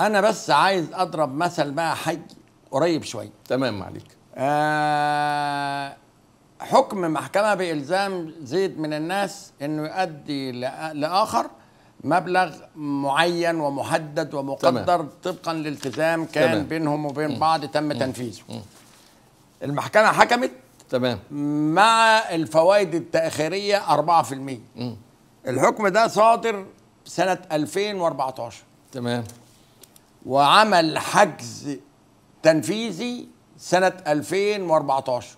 انا بس عايز اضرب مثل بقى حي قريب شويه تمام عليك آه حكم محكمه بالزام زيد من الناس انه يؤدي لاخر مبلغ معين ومحدد ومقدر تمام. طبقا لالتزام كان تمام. بينهم وبين م. بعض تم م. تنفيذه م. المحكمه حكمت تمام مع الفوائد التاخيريه 4% م. الحكم ده صادر سنه 2014 تمام وعمل حجز تنفيذي سنة 2014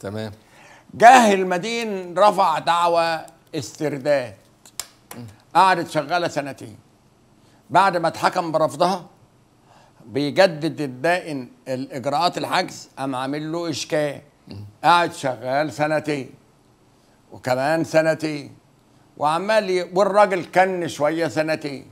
تمام جه المدين رفع دعوة استرداد قعدت شغالة سنتين بعد ما اتحكم برفضها بيجدد الدائن الإجراءات الحجز قام عامل له إشكال قعد شغال سنتين وكمان سنتين وعمال والراجل كن شوية سنتين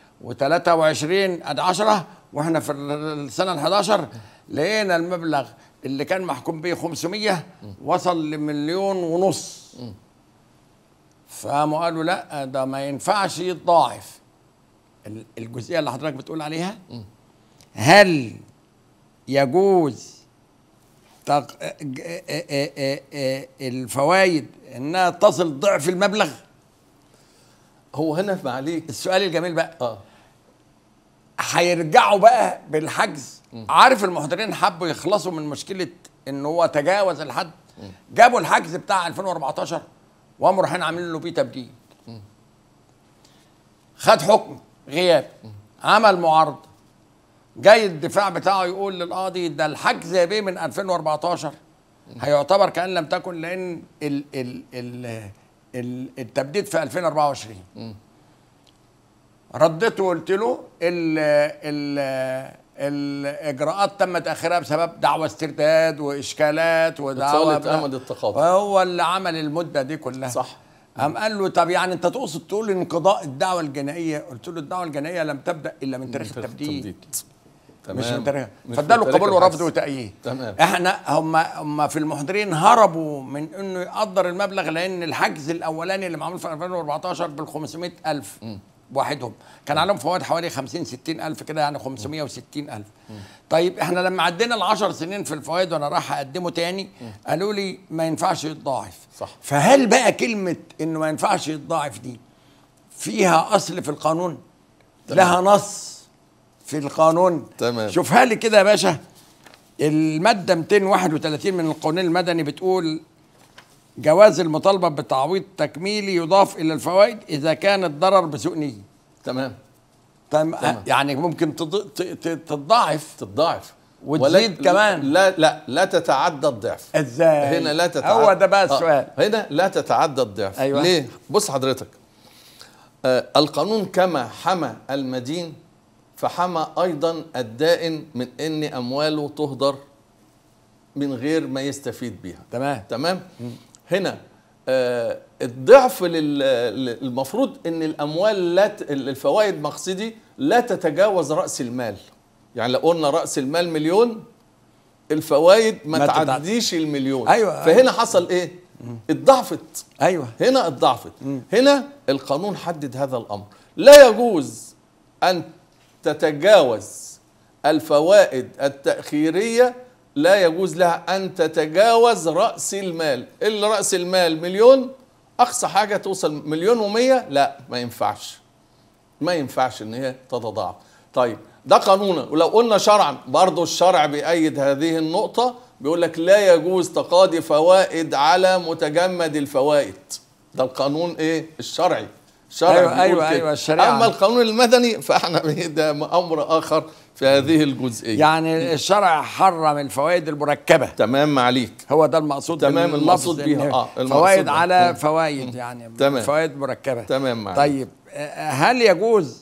و23 قد 10 واحنا في السنه ال 11 لقينا المبلغ اللي كان محكوم به 500 وصل لمليون ونص فقاموا قالوا لا ده ما ينفعش يتضاعف الجزئيه اللي حضرتك بتقول عليها هل يجوز تق... الفوائد انها تصل ضعف المبلغ هو هنا معليك السؤال الجميل بقى آه. هيرجعوا بقى بالحجز عارف المحضرين حبوا يخلصوا من مشكله ان هو تجاوز الحد جابوا الحجز بتاع 2014 وقاموا رايحين عاملين له بيه تبديل خد حكم غياب عمل معارضه جاي الدفاع بتاعه يقول للقاضي ده الحجز يا بيه من 2014 هيعتبر كان لم تكن لان ال ال ال التبديد في 2024 رديت وقلت له ال ال الاجراءات تمت اخرها بسبب دعوه استرداد واشكالات ودعوه امد التقاضي هو اللي عمل المده دي كلها صح قام قال له طب يعني انت تقصد تقول انقضاء الدعوه الجنائيه قلت له الدعوه الجنائيه لم تبدا الا من تاريخ التبديد تمام. مش من تاريخ فاداله قبول ورفض وتأييد تمام احنا هم هم في المحضرين هربوا من انه يقدر المبلغ لان الحجز الاولاني اللي معمول في 2014 بال 500000 واحدهم كان آه. عليهم فوائد حوالي 50 60 الف كده يعني 560 الف طيب احنا لما عدينا ال 10 سنين في الفوائد وانا رايح اقدمه تاني قالوا لي ما ينفعش يتضاعف صح فهل بقى كلمه انه ما ينفعش يتضاعف دي فيها اصل في القانون تمام. لها نص في القانون تمام شوفها لي كده يا باشا المادة 231 من القانون المدني بتقول جواز المطالبة بتعويض تكميلي يضاف إلى الفوائد إذا كان الضرر بسوء نية تمام تمام يعني ممكن تتضاعف تتضاعف وتزيد كمان لا لا لا تتعدى الضعف ازاي هنا لا تتعدى هو ده بقى آه. السؤال آه هنا لا تتعدى الضعف أيوة. ليه بص حضرتك آه القانون كما حمى المدين فحمى ايضا الدائن من ان امواله تهدر من غير ما يستفيد بيها تمام تمام م. هنا آه، الضعف المفروض ان الاموال لا الفوائد مقصدي لا تتجاوز راس المال يعني لو قلنا راس المال مليون الفوائد ما, ما تعديش المليون أيوة فهنا حصل ايه اتضعفت ايوه هنا اتضعفت هنا القانون حدد هذا الامر لا يجوز ان تتجاوز الفوائد التاخيريه لا يجوز لها أن تتجاوز رأس المال إيه اللي رأس المال مليون أقصى حاجة توصل مليون و لا ما ينفعش ما ينفعش إن هي تتضاعف طيب ده قانونا ولو قلنا شرعا برضه الشرع بيأيد هذه النقطة بيقول لك لا يجوز تقاضي فوائد على متجمد الفوائد ده القانون ايه الشرعي الشرعي أيوة أيوة, أيوة الشريعة أما القانون المدني فاحنا ده أمر آخر في هذه الجزئيه يعني الشرع حرم الفوائد المركبه تمام عليك هو ده المقصود تمام المقصود بيها اه فوائد ده. على فوائد يعني تمام فوائد مركبه تمام معليك. طيب هل يجوز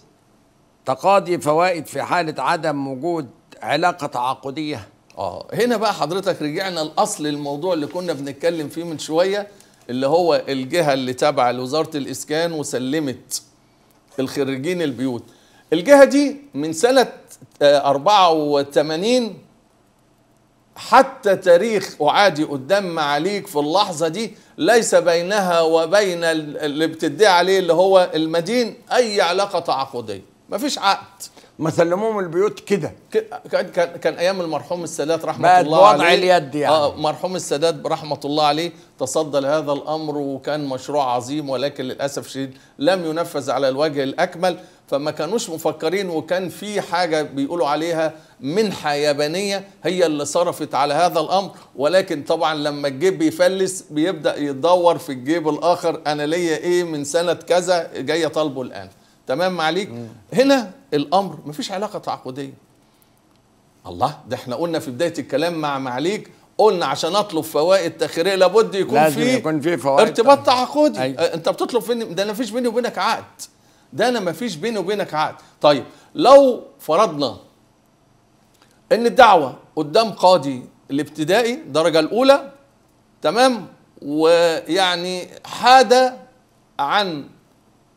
تقاضي فوائد في حاله عدم وجود علاقه تعاقديه اه هنا بقى حضرتك رجعنا الاصل الموضوع اللي كنا بنتكلم فيه من شويه اللي هو الجهه اللي تابعه لوزاره الاسكان وسلمت الخريجين البيوت الجهة دي من سنة 84 آه، حتى تاريخ أعادي قدام معاليك في اللحظة دي ليس بينها وبين اللي بتدعي عليه اللي هو المدين أي علاقة تعاقدية مفيش عقد ما سلموهم البيوت كده كان كان ايام المرحوم السادات رحمه الله عليه وضع اليد يعني آه مرحوم السادات رحمه الله عليه تصدى لهذا الامر وكان مشروع عظيم ولكن للاسف الشديد لم ينفذ على الوجه الاكمل فما كانوش مفكرين وكان في حاجة بيقولوا عليها منحة يابانية هي اللي صرفت على هذا الأمر ولكن طبعا لما الجيب بيفلس بيبدأ يدور في الجيب الآخر أنا ليا إيه من سنة كذا جاية طالبه الآن تمام عليك مم. هنا الأمر مفيش علاقة تعاقدية الله ده احنا قلنا في بداية الكلام مع معاليك قلنا عشان اطلب فوائد تاخيريه لابد يكون في يكون في فوائد ارتباط تعاقدي انت بتطلب مني ده انا فيش بيني وبينك عقد ده انا مفيش بيني وبينك عقد طيب لو فرضنا ان الدعوه قدام قاضي الابتدائي الدرجه الاولى تمام ويعني حاد عن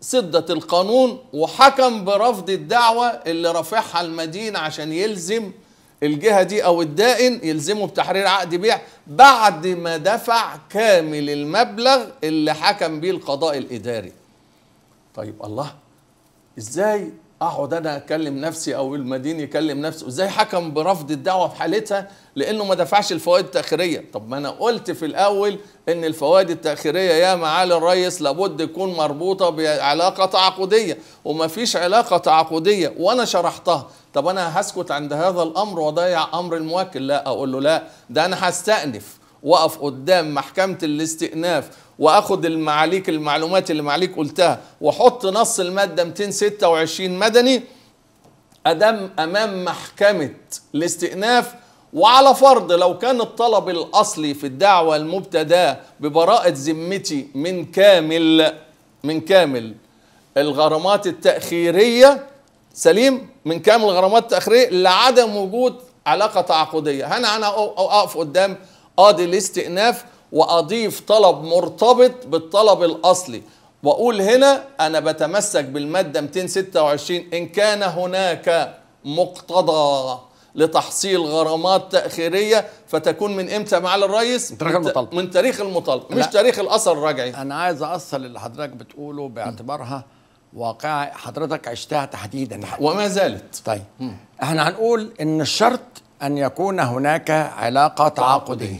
سدة القانون وحكم برفض الدعوة اللي رافعها المدين عشان يلزم الجهة دي أو الدائن يلزمه بتحرير عقد بيع بعد ما دفع كامل المبلغ اللي حكم بيه القضاء الإداري طيب الله ازاي اقعد انا اكلم نفسي او المدين يكلم نفسه ازاي حكم برفض الدعوه في حالتها لانه ما دفعش الفوائد التاخيريه طب ما انا قلت في الاول ان الفوائد التاخيريه يا معالي الريس لابد تكون مربوطه بعلاقه تعاقديه وما فيش علاقه تعاقديه وانا شرحتها طب انا هسكت عند هذا الامر وضيع امر الموكل لا اقول له لا ده انا هستأنف واقف قدام محكمه الاستئناف واخد المعاليك المعلومات اللي معاليك قلتها واحط نص الماده 226 مدني ادم امام محكمه الاستئناف وعلى فرض لو كان الطلب الاصلي في الدعوه المبتداه ببراءه ذمتي من كامل من كامل الغرامات التاخيريه سليم من كامل الغرامات التاخيريه لعدم وجود علاقه تعاقديه هنا انا اقف قدام قاضي الاستئناف واضيف طلب مرتبط بالطلب الاصلي واقول هنا انا بتمسك بالماده 226 ان كان هناك مقتضى لتحصيل غرامات تاخيريه فتكون من امتى معالي الريس من تاريخ المطالبه من تاريخ المطالبه مش تاريخ الاثر الرجعي انا عايز اصل اللي حضرتك بتقوله باعتبارها واقع حضرتك عشتها تحديدا يعني. وما زالت طيب م. احنا هنقول ان الشرط ان يكون هناك علاقه تعاقديه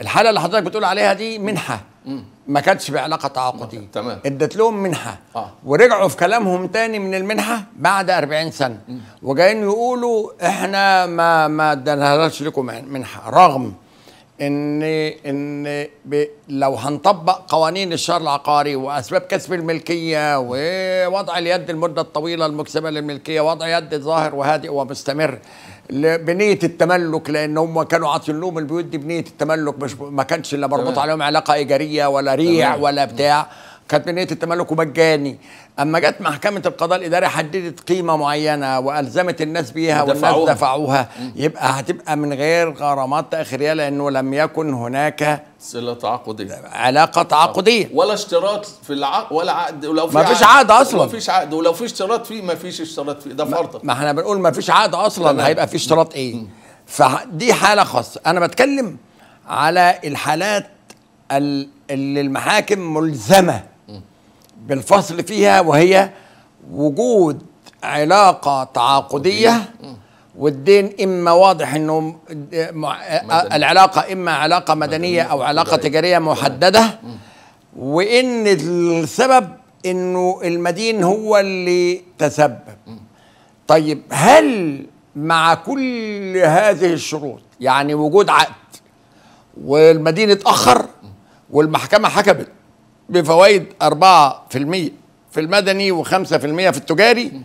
الحاله اللي حضرتك بتقول عليها دي منحه ما كانتش بعلاقه تعاقديه آه، تمام ادت لهم منحه آه. ورجعوا في كلامهم تاني من المنحه بعد 40 سنه وجايين يقولوا احنا ما ما ادناش لكم منحه رغم ان ان لو هنطبق قوانين الشهر العقاري واسباب كسب الملكيه ووضع اليد المده الطويله المكسبه للملكيه وضع يد ظاهر وهادئ ومستمر بنيه التملك لان هم كانوا عاطين لهم البيوت دي بنيه التملك مش ما كانش لا مربوط عليهم علاقه ايجاريه ولا ريع ولا بتاع كانت من نيه التملك ومجاني اما جت محكمه القضاء الاداري حددت قيمه معينه والزمت الناس بيها والناس دفعوها يبقى هتبقى من غير غرامات تاخيريه لانه لم يكن هناك صله تعاقديه علاقه تعاقديه ولا اشتراط في العقد ولا عقد ولو في ما فيش عقد, عقد اصلا ما فيش عقد ولو في اشتراط فيه ما فيش اشتراط فيه ده فرضا ما احنا بنقول ما فيش عقد اصلا تمام. هيبقى في اشتراط ايه م. فدي حاله خاصه انا بتكلم على الحالات اللي المحاكم ملزمه بالفصل فيها وهي وجود علاقه تعاقديه والدين اما واضح انه العلاقه اما علاقه مدنيه او علاقه تجاريه محدده وان السبب انه المدين هو اللي تسبب طيب هل مع كل هذه الشروط يعني وجود عقد والمدين اتاخر والمحكمه حكمت بفوائد 4% في المدني و5% في التجاري